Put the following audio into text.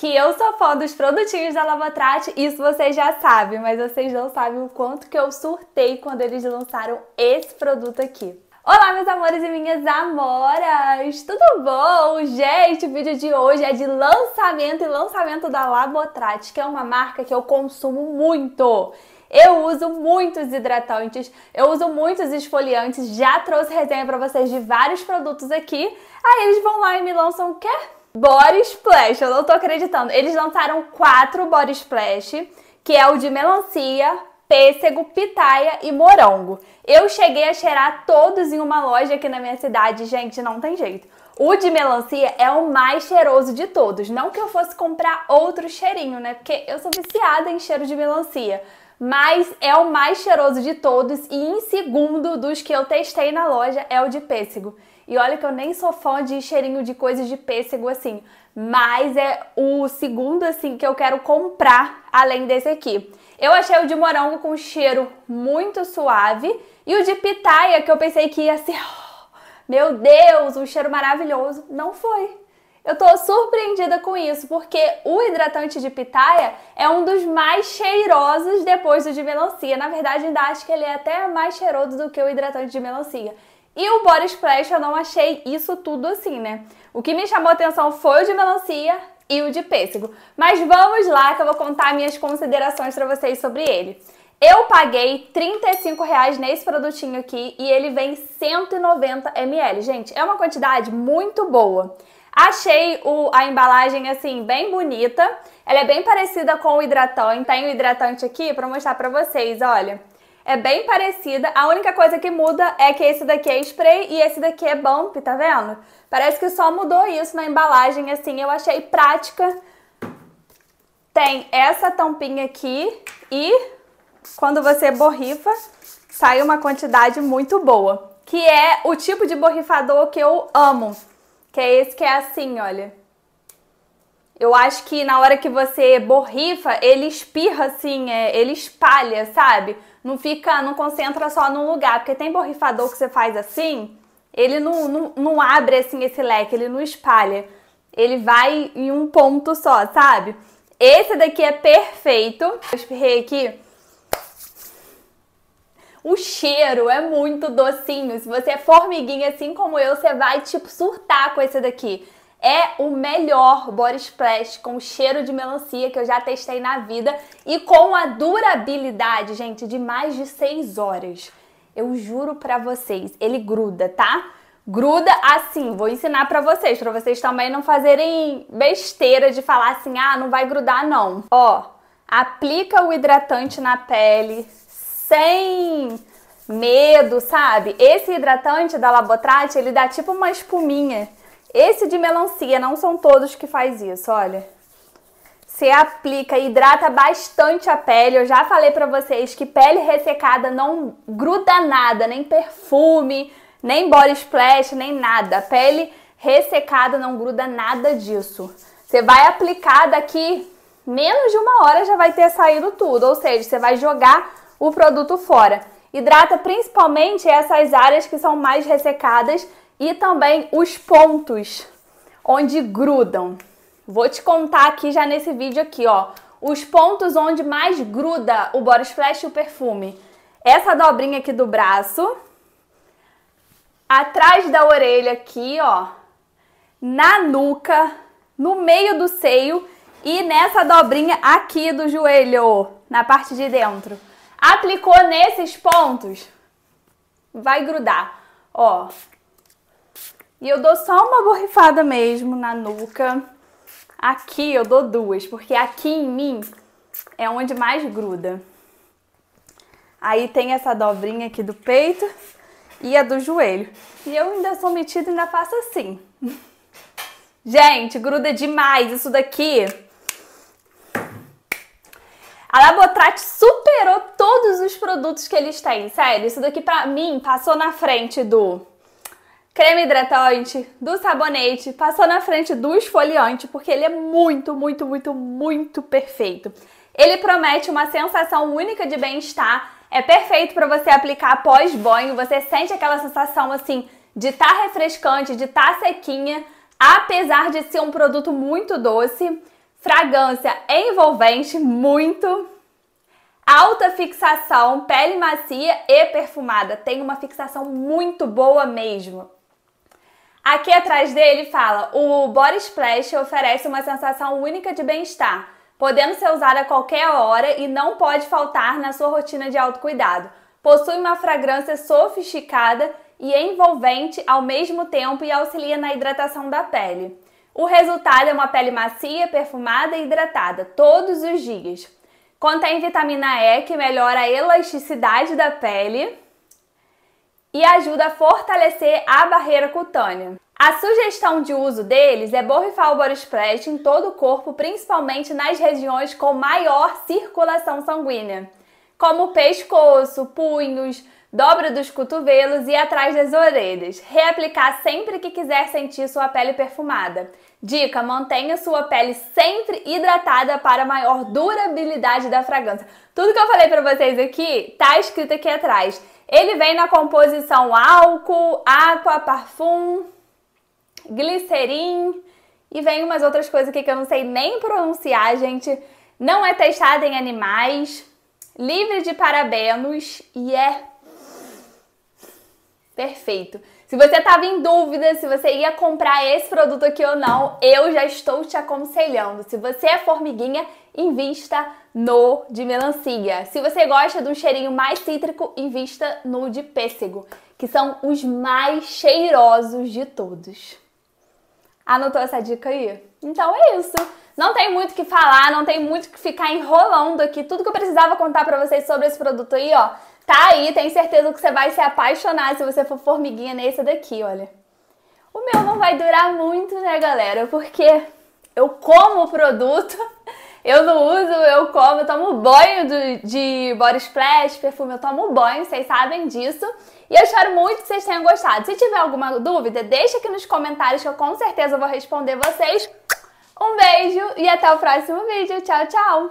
que eu sou fã dos produtinhos da Lavatrate, isso vocês já sabem, mas vocês não sabem o quanto que eu surtei quando eles lançaram esse produto aqui. Olá, meus amores e minhas amoras! Tudo bom? Gente, o vídeo de hoje é de lançamento e lançamento da Labotrate, que é uma marca que eu consumo muito. Eu uso muitos hidratantes, eu uso muitos esfoliantes, já trouxe resenha para vocês de vários produtos aqui. Aí eles vão lá e me lançam o quê? Body Splash, eu não tô acreditando. Eles lançaram quatro Body Splash, que é o de melancia, pêssego, pitaia e morango. Eu cheguei a cheirar todos em uma loja aqui na minha cidade, gente, não tem jeito. O de melancia é o mais cheiroso de todos. Não que eu fosse comprar outro cheirinho, né? Porque eu sou viciada em cheiro de melancia mas é o mais cheiroso de todos e em segundo dos que eu testei na loja é o de pêssego. E olha que eu nem sou fã de cheirinho de coisas de pêssego assim, mas é o segundo assim que eu quero comprar além desse aqui. Eu achei o de morango com cheiro muito suave e o de pitaia que eu pensei que ia ser, meu Deus, um cheiro maravilhoso, não foi. Eu tô surpreendida com isso, porque o hidratante de pitaia é um dos mais cheirosos depois do de melancia. Na verdade, ainda acho que ele é até mais cheiroso do que o hidratante de melancia. E o Body Splash eu não achei isso tudo assim, né? O que me chamou atenção foi o de melancia e o de pêssego. Mas vamos lá que eu vou contar minhas considerações para vocês sobre ele. Eu paguei 35 reais nesse produtinho aqui e ele vem 190 ml. Gente, é uma quantidade muito boa. Achei o, a embalagem assim bem bonita. Ela é bem parecida com o hidratante. Tem o hidratante aqui para mostrar para vocês, olha. É bem parecida. A única coisa que muda é que esse daqui é spray e esse daqui é bump, tá vendo? Parece que só mudou isso na embalagem, assim. Eu achei prática. Tem essa tampinha aqui e quando você borrifa, sai uma quantidade muito boa. Que é o tipo de borrifador que eu amo. Que é esse que é assim, olha. Eu acho que na hora que você borrifa, ele espirra assim, é, ele espalha, sabe? Não fica, não concentra só num lugar. Porque tem borrifador que você faz assim, ele não, não, não abre assim esse leque, ele não espalha. Ele vai em um ponto só, sabe? Esse daqui é perfeito. Eu espirrei aqui o cheiro é muito docinho. Se você é formiguinha assim como eu, você vai tipo surtar com esse daqui. É o melhor body splash com cheiro de melancia que eu já testei na vida e com a durabilidade, gente, de mais de 6 horas. Eu juro pra vocês, ele gruda, tá? Gruda assim, vou ensinar pra vocês, pra vocês também não fazerem besteira de falar assim, ah, não vai grudar não. Ó, aplica o hidratante na pele, sem medo, sabe? Esse hidratante da Labotrate, ele dá tipo uma espuminha. Esse de melancia, não são todos que faz isso, olha. Você aplica, hidrata bastante a pele. Eu já falei pra vocês que pele ressecada não gruda nada, nem perfume, nem body splash, nem nada. Pele ressecada não gruda nada disso. Você vai aplicar daqui menos de uma hora já vai ter saído tudo, ou seja, você vai jogar o produto fora. Hidrata principalmente essas áreas que são mais ressecadas e também os pontos onde grudam. Vou te contar aqui já nesse vídeo aqui, ó, os pontos onde mais gruda o body splash e o perfume. Essa dobrinha aqui do braço, atrás da orelha aqui, ó, na nuca, no meio do seio e nessa dobrinha aqui do joelho, na parte de dentro. Aplicou nesses pontos, vai grudar. Ó. E eu dou só uma borrifada mesmo na nuca. Aqui eu dou duas, porque aqui em mim é onde mais gruda. Aí tem essa dobrinha aqui do peito e a do joelho. E eu ainda sou metida e ainda faço assim. Gente, gruda demais isso daqui. A Labotrate superou todos os produtos que eles têm, sério. Isso daqui pra mim passou na frente do creme hidratante, do sabonete, passou na frente do esfoliante, porque ele é muito, muito, muito, muito perfeito. Ele promete uma sensação única de bem-estar, é perfeito para você aplicar após banho, você sente aquela sensação assim de estar tá refrescante, de estar tá sequinha, apesar de ser um produto muito doce, fragrância envolvente, muito alta fixação, pele macia e perfumada. Tem uma fixação muito boa mesmo. Aqui atrás dele fala: o Body Splash oferece uma sensação única de bem-estar, podendo ser usada a qualquer hora e não pode faltar na sua rotina de autocuidado. Possui uma fragrância sofisticada e envolvente ao mesmo tempo e auxilia na hidratação da pele. O resultado é uma pele macia, perfumada e hidratada todos os dias. Contém vitamina E, que melhora a elasticidade da pele e ajuda a fortalecer a barreira cutânea. A sugestão de uso deles é borrifar o body splash em todo o corpo, principalmente nas regiões com maior circulação sanguínea, como pescoço, punhos, dobra dos cotovelos e atrás das orelhas. Reaplicar sempre que quiser sentir sua pele perfumada. Dica: mantenha sua pele sempre hidratada para maior durabilidade da fragrância. Tudo que eu falei para vocês aqui tá escrito aqui atrás. Ele vem na composição álcool, água, parfum, glicerin e vem umas outras coisas aqui que eu não sei nem pronunciar, gente. Não é testado em animais, livre de parabenos e é Perfeito. Se você estava em dúvida se você ia comprar esse produto aqui ou não, eu já estou te aconselhando. Se você é formiguinha, invista no de melancia. Se você gosta de um cheirinho mais cítrico, invista no de pêssego, que são os mais cheirosos de todos. Anotou essa dica aí? Então é isso. Não tem muito o que falar, não tem muito o que ficar enrolando aqui. Tudo que eu precisava contar pra vocês sobre esse produto aí, ó, tá aí. Tenho certeza que você vai se apaixonar se você for formiguinha nesse daqui, olha. O meu não vai durar muito, né, galera? Porque eu como o produto, eu não uso, eu como, eu tomo banho de, de body splash, perfume, eu tomo banho, vocês sabem disso. E eu espero muito que vocês tenham gostado. Se tiver alguma dúvida, deixa aqui nos comentários que eu com certeza vou responder vocês. Um beijo e até o próximo vídeo. Tchau, tchau!